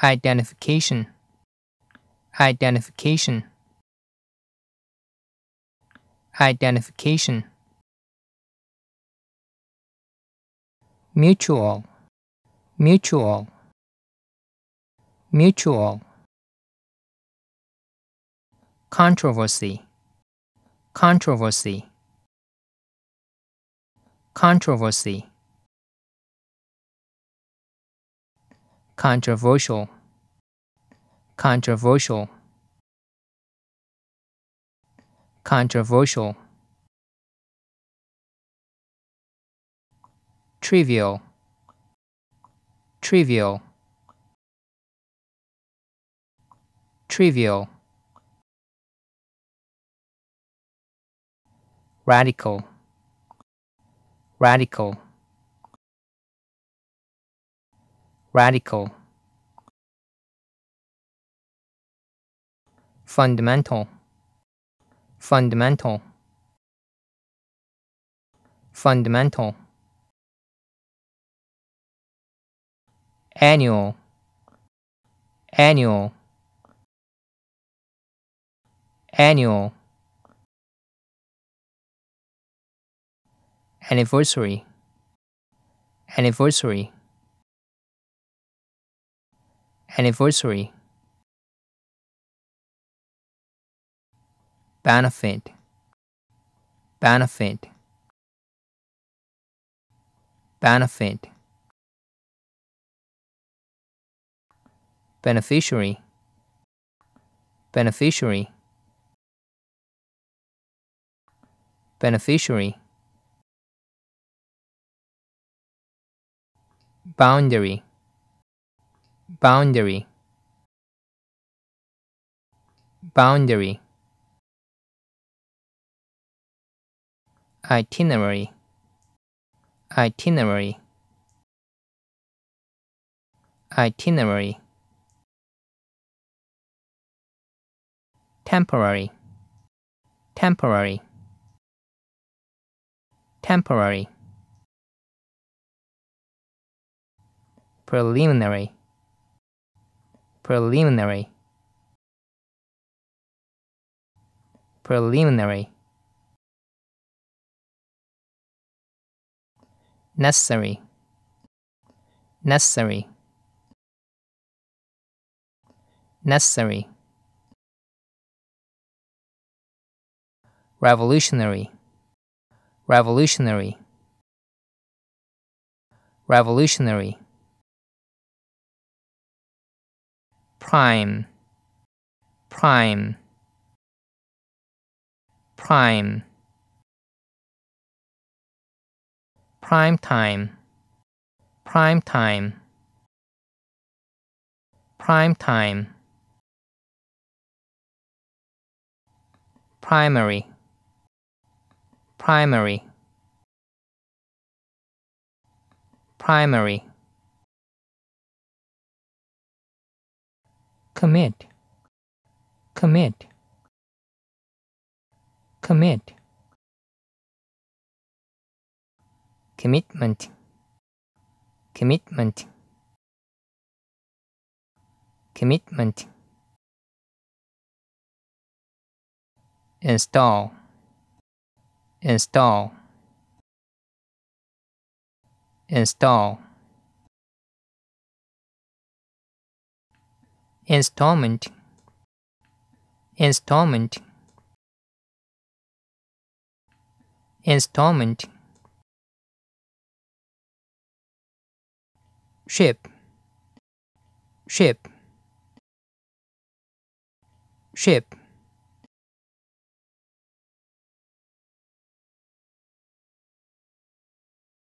identification identification identification mutual mutual mutual controversy controversy controversy controversial controversial controversial trivial trivial trivial radical radical radical, fundamental, fundamental, fundamental, annual, annual, annual, anniversary, anniversary anniversary benefit benefit benefit beneficiary beneficiary beneficiary boundary boundary boundary itinerary itinerary itinerary temporary temporary temporary preliminary preliminary preliminary necessary necessary necessary revolutionary revolutionary revolutionary prime prime prime prime time prime time prime time primary primary primary commit commit commit commitment commitment commitment install install install installment installment installment ship ship ship